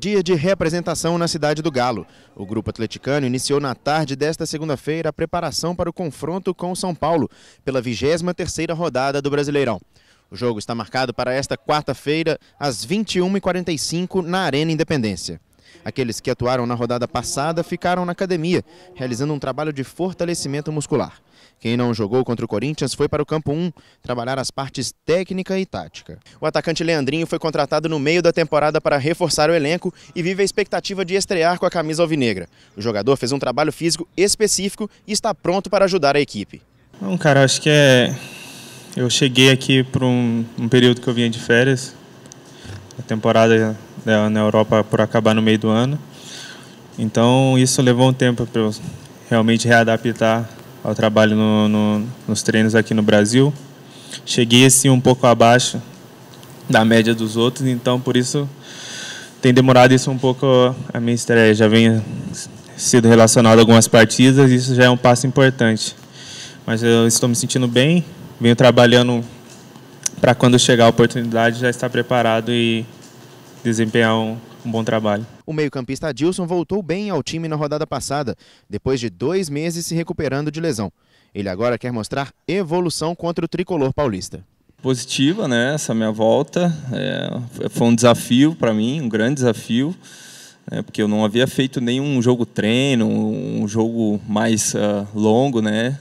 dia de representação na cidade do Galo. O grupo atleticano iniciou na tarde desta segunda-feira a preparação para o confronto com o São Paulo pela 23ª rodada do Brasileirão. O jogo está marcado para esta quarta-feira, às 21h45, na Arena Independência. Aqueles que atuaram na rodada passada ficaram na academia, realizando um trabalho de fortalecimento muscular. Quem não jogou contra o Corinthians foi para o campo 1 trabalhar as partes técnica e tática. O atacante Leandrinho foi contratado no meio da temporada para reforçar o elenco e vive a expectativa de estrear com a camisa alvinegra. O jogador fez um trabalho físico específico e está pronto para ajudar a equipe. Bom, cara, acho que é... eu cheguei aqui para um, um período que eu vinha de férias, a temporada na Europa por acabar no meio do ano. Então isso levou um tempo para eu realmente readaptar ao trabalho no, no, nos treinos aqui no Brasil. Cheguei assim um pouco abaixo da média dos outros, então por isso tem demorado isso um pouco a minha estreia. Já vem sido relacionado a algumas partidas, isso já é um passo importante. Mas eu estou me sentindo bem, venho trabalhando para quando chegar a oportunidade já estar preparado e desempenhar um, um bom trabalho. O meio-campista Adilson voltou bem ao time na rodada passada, depois de dois meses se recuperando de lesão. Ele agora quer mostrar evolução contra o tricolor paulista. Positiva, né? Essa minha volta é, foi um desafio para mim, um grande desafio, né? porque eu não havia feito nenhum jogo treino, um jogo mais uh, longo, né?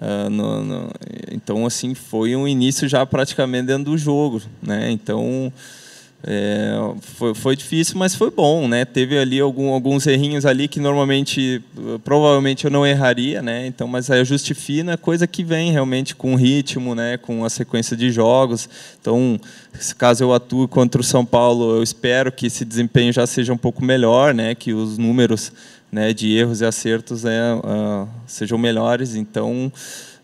Ah, no, no, então, assim, foi um início já praticamente dentro do jogo, né? Então, é, foi, foi difícil, mas foi bom, né? Teve ali algum, alguns errinhos ali que normalmente, provavelmente eu não erraria, né? Então, mas aí eu justifino é coisa que vem realmente com ritmo, né? Com a sequência de jogos. Então, caso eu atue contra o São Paulo, eu espero que esse desempenho já seja um pouco melhor, né? Que os números né, de erros e acertos né, uh, sejam melhores. Então,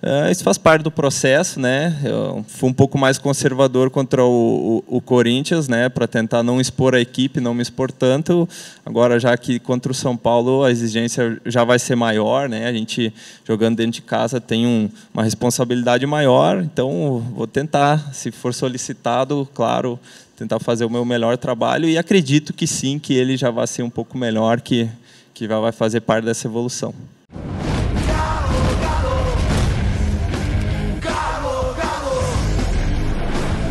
uh, isso faz parte do processo. Né? Eu fui um pouco mais conservador contra o, o, o Corinthians, né, para tentar não expor a equipe, não me expor tanto. Agora, já que contra o São Paulo a exigência já vai ser maior, né? a gente jogando dentro de casa tem um, uma responsabilidade maior. Então, vou tentar, se for solicitado, claro, tentar fazer o meu melhor trabalho e acredito que sim, que ele já vai ser um pouco melhor que que vai fazer parte dessa evolução.